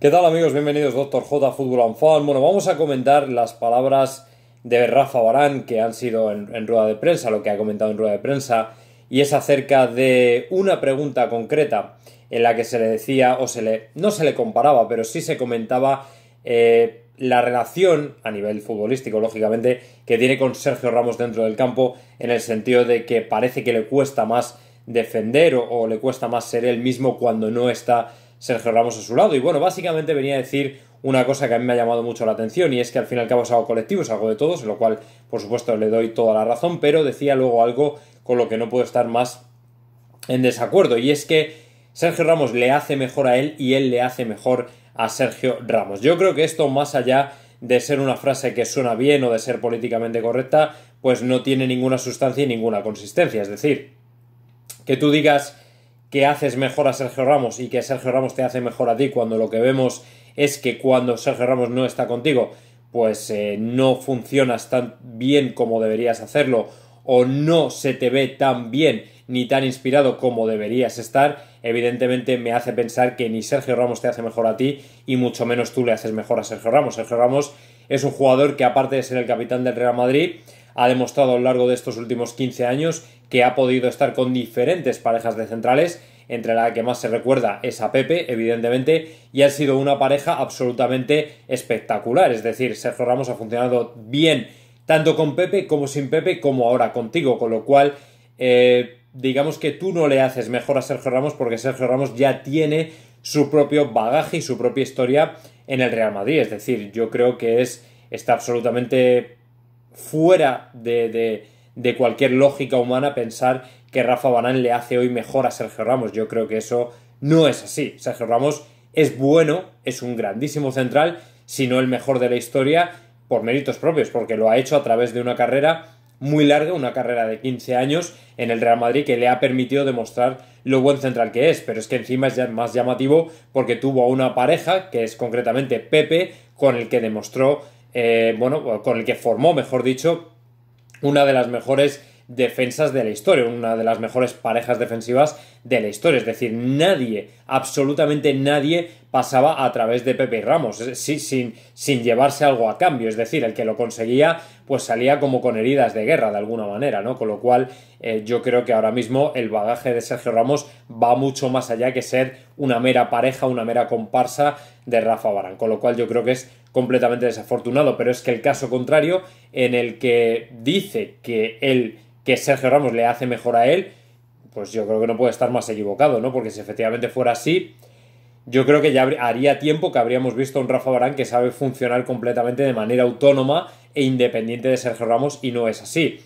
¿Qué tal amigos? Bienvenidos Doctor J Fútbol and Fan. Bueno, vamos a comentar las palabras de Rafa Barán que han sido en, rueda de prensa, lo que ha comentado en rueda de prensa, y es acerca de una pregunta concreta en la que se le decía, o se le, no se le comparaba, pero sí se comentaba eh, la relación a nivel futbolístico, lógicamente, que tiene con Sergio Ramos dentro del campo, en el sentido de que parece que le cuesta más defender o, o le cuesta más ser él mismo cuando no está Sergio Ramos a su lado. Y bueno, básicamente venía a decir una cosa que a mí me ha llamado mucho la atención y es que al fin y al cabo es algo colectivo, es algo de todos, en lo cual por supuesto le doy toda la razón, pero decía luego algo con lo que no puedo estar más en desacuerdo y es que Sergio Ramos le hace mejor a él y él le hace mejor a Sergio Ramos. Yo creo que esto más allá de ser una frase que suena bien o de ser políticamente correcta, pues no tiene ninguna sustancia y ninguna consistencia. Es decir, que tú digas que haces mejor a Sergio Ramos y que Sergio Ramos te hace mejor a ti cuando lo que vemos es que cuando Sergio Ramos no está contigo, pues eh, no funcionas tan bien como deberías hacerlo o no se te ve tan bien ni tan inspirado como deberías estar, evidentemente me hace pensar que ni Sergio Ramos te hace mejor a ti y mucho menos tú le haces mejor a Sergio Ramos. Sergio Ramos es un jugador que aparte de ser el capitán del Real Madrid, ha demostrado a lo largo de estos últimos 15 años que ha podido estar con diferentes parejas de centrales, entre la que más se recuerda es a Pepe, evidentemente, y ha sido una pareja absolutamente espectacular. Es decir, Sergio Ramos ha funcionado bien tanto con Pepe como sin Pepe, como ahora contigo, con lo cual... Eh, digamos que tú no le haces mejor a Sergio Ramos porque Sergio Ramos ya tiene su propio bagaje y su propia historia en el Real Madrid. Es decir, yo creo que es está absolutamente fuera de, cualquier lógica humana pensar que Rafa Banán le hace hoy mejor a Sergio Ramos. Yo creo que eso no es así. Sergio Ramos es bueno, es un grandísimo central, si no el mejor de la historia, por méritos propios, porque lo ha hecho a través de una carrera muy larga, una carrera de 15 años en el Real Madrid que le ha permitido demostrar lo buen central que es, pero es que encima es más llamativo porque tuvo a una pareja, que es concretamente Pepe, con el que demostró eh, bueno, con el que formó, mejor dicho, una de las mejores defensas de la historia, una de las mejores parejas defensivas de la historia. Es decir, nadie, absolutamente nadie, pasaba a través de Pepe y Ramos, sin, sin, llevarse algo a cambio. Es decir, el que lo conseguía, pues salía como con heridas de guerra, de alguna manera, ¿no? Con lo cual, eh, yo creo que ahora mismo el bagaje de Sergio Ramos va mucho más allá que ser una mera pareja, una mera comparsa de Rafa Barán. Con lo cual, yo creo que es completamente desafortunado, pero es que el caso contrario, en el que dice que él, que Sergio Ramos le hace mejor a él, pues yo creo que no puede estar más equivocado, ¿no? Porque si efectivamente fuera así, yo creo que ya haría tiempo que habríamos visto a un Rafa Barán que sabe funcionar completamente de manera autónoma e independiente de Sergio Ramos y no es así.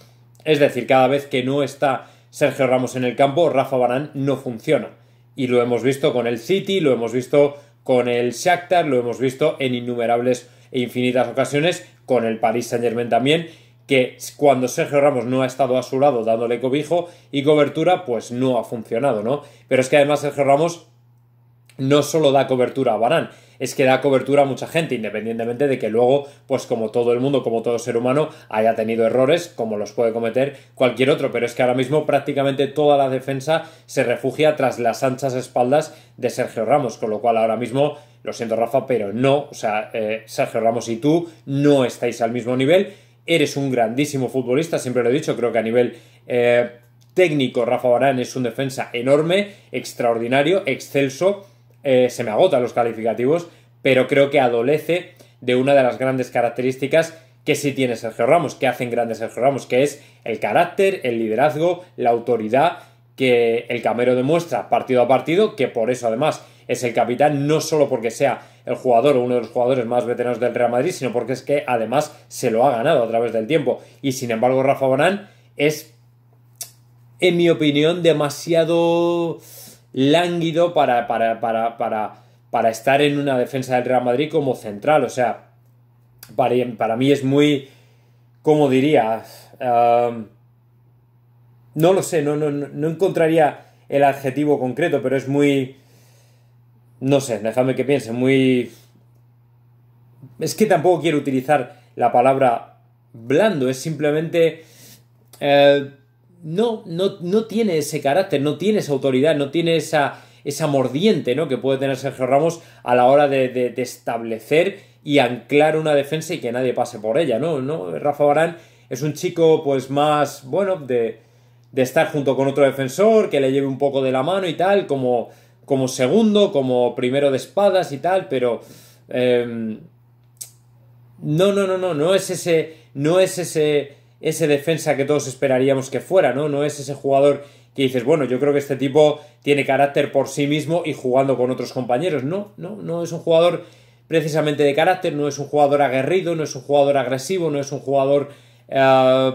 Es decir, cada vez que no está Sergio Ramos en el campo, Rafa Barán no funciona. Y lo hemos visto con el City, lo hemos visto con el Shakhtar, lo hemos visto en innumerables e infinitas ocasiones, con el Paris Saint-Germain también, que cuando Sergio Ramos no ha estado a su lado dándole cobijo y cobertura, pues no ha funcionado, ¿no? Pero es que además Sergio Ramos no solo da cobertura a Barán, es que da cobertura a mucha gente, independientemente de que luego, pues como todo el mundo, como todo ser humano, haya tenido errores, como los puede cometer cualquier otro, pero es que ahora mismo prácticamente toda la defensa se refugia tras las anchas espaldas de Sergio Ramos, con lo cual ahora mismo, lo siento Rafa, pero no, o sea, eh, Sergio Ramos y tú no estáis al mismo nivel, eres un grandísimo futbolista, siempre lo he dicho, creo que a nivel... Eh, técnico, Rafa Barán es un defensa enorme, extraordinario, excelso, eh, se me agotan los calificativos, pero creo que adolece de una de las grandes características que sí tiene Sergio Ramos, que hacen grandes Sergio Ramos, que es el carácter, el liderazgo, la autoridad que el Camero demuestra partido a partido, que por eso además es el capitán, no solo porque sea el jugador o uno de los jugadores más veteranos del Real Madrid, sino porque es que además se lo ha ganado a través del tiempo. Y sin embargo, Rafa Bonán es, en mi opinión, demasiado lánguido para, para, para, estar en una defensa del Real Madrid como central. O sea, para, mí es muy, ¿cómo diría? no lo sé, no, no, no encontraría el adjetivo concreto, pero es muy... No sé, déjame que piense, muy... Es que tampoco quiero utilizar la palabra blando, es simplemente... Eh, no, no, no tiene ese carácter, no tiene esa autoridad, no tiene esa, esa mordiente ¿no? que puede tener Sergio Ramos a la hora de, establecer y anclar una defensa y que nadie pase por ella, ¿no? ¿No? Rafa Barán es un chico pues más, bueno, de, de estar junto con otro defensor, que le lleve un poco de la mano y tal, como, como segundo, como primero de espadas y tal, pero... no, no, no, no, no es ese... No es ese ese defensa que todos esperaríamos que fuera, ¿no? No es ese jugador que dices, bueno, yo creo que este tipo tiene carácter por sí mismo y jugando con otros compañeros. No, no, no es un jugador precisamente de carácter, no es un jugador aguerrido, no es un jugador agresivo, no es un jugador eh,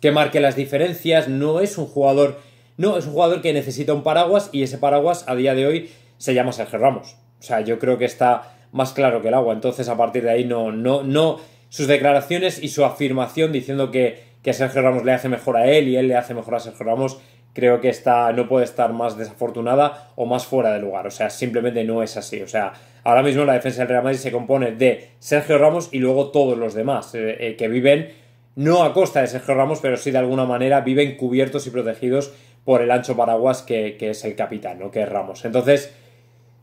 que marque las diferencias, no es un jugador... No, es un jugador que necesita un paraguas y ese paraguas a día de hoy se llama Sergio Ramos. O sea, yo creo que está más claro que el agua. Entonces, a partir de ahí, no, no, no sus declaraciones y su afirmación diciendo que, que Sergio Ramos le hace mejor a él y él le hace mejor a Sergio Ramos, creo que está, no puede estar más desafortunada o más fuera de lugar. O sea, simplemente no es así. O sea, ahora mismo la defensa del Real Madrid se compone de Sergio Ramos y luego todos los demás eh, eh, que viven, no a costa de Sergio Ramos, pero sí de alguna manera viven cubiertos y protegidos por el ancho paraguas que, que es el capitán, ¿no? que es Ramos. Entonces,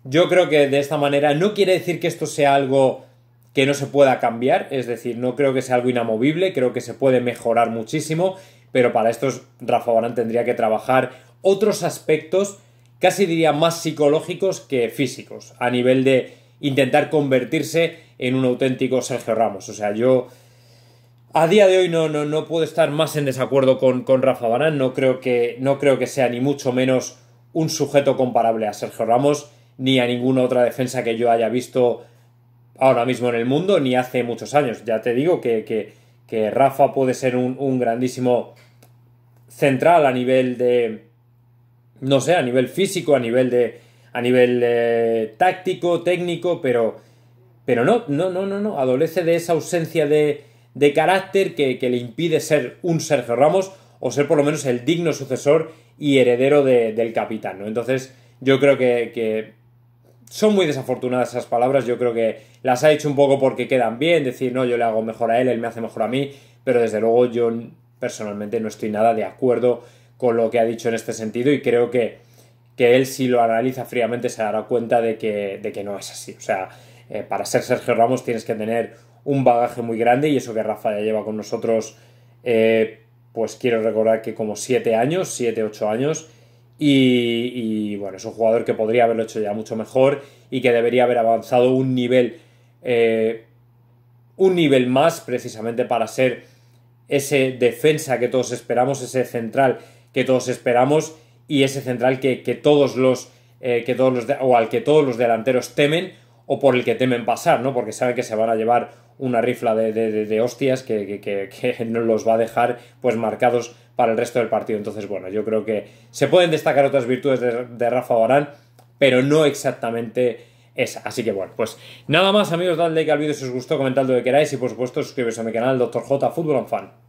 yo creo que de esta manera no quiere decir que esto sea algo que no se pueda cambiar, es decir, no creo que sea algo inamovible, creo que se puede mejorar muchísimo, pero para esto Rafa Barán tendría que trabajar otros aspectos, casi diría más psicológicos que físicos, a nivel de intentar convertirse en un auténtico Sergio Ramos. O sea, yo a día de hoy no, no, puedo estar más en desacuerdo con, con Rafa Barán, no creo, que, no creo que sea ni mucho menos un sujeto comparable a Sergio Ramos, ni a ninguna otra defensa que yo haya visto ahora mismo en el mundo ni hace muchos años. Ya te digo que, Rafa puede ser un, grandísimo central a nivel de, no sé, a nivel físico, a nivel de, a nivel eh, táctico, técnico, pero, pero no, no, no, no, no, adolece de esa ausencia de, carácter que, le impide ser un Sergio Ramos o ser por lo menos el digno sucesor y heredero del capitán, ¿no? Entonces, yo creo que son muy desafortunadas esas palabras, yo creo que las ha hecho un poco porque quedan bien, decir, no, yo le hago mejor a él, él me hace mejor a mí, pero desde luego yo personalmente no estoy nada de acuerdo con lo que ha dicho en este sentido y creo que, que él si lo analiza fríamente se dará cuenta de que, de que no es así. O sea, eh, para ser Sergio Ramos tienes que tener un bagaje muy grande y eso que Rafa ya lleva con nosotros, eh, pues quiero recordar que como 7 años, 7, 8 años. Y, y, bueno, es un jugador que podría haberlo hecho ya mucho mejor y que debería haber avanzado un nivel eh, un nivel más precisamente para ser ese defensa que todos esperamos, ese central que todos esperamos y ese central que, todos los, que todos los eh, o al que todos los delanteros temen o por el que temen pasar, ¿no? Porque saben que se van a llevar una rifla de, de, hostias que, no los va a dejar pues marcados para el resto del partido. Entonces, bueno, yo creo que se pueden destacar otras virtudes de, Rafa Barán, pero no exactamente esa. Así que bueno, pues nada más amigos, dadle like al vídeo si os gustó, comentad lo que queráis y por supuesto suscríbete a mi canal Dr. J Fútbol Fan.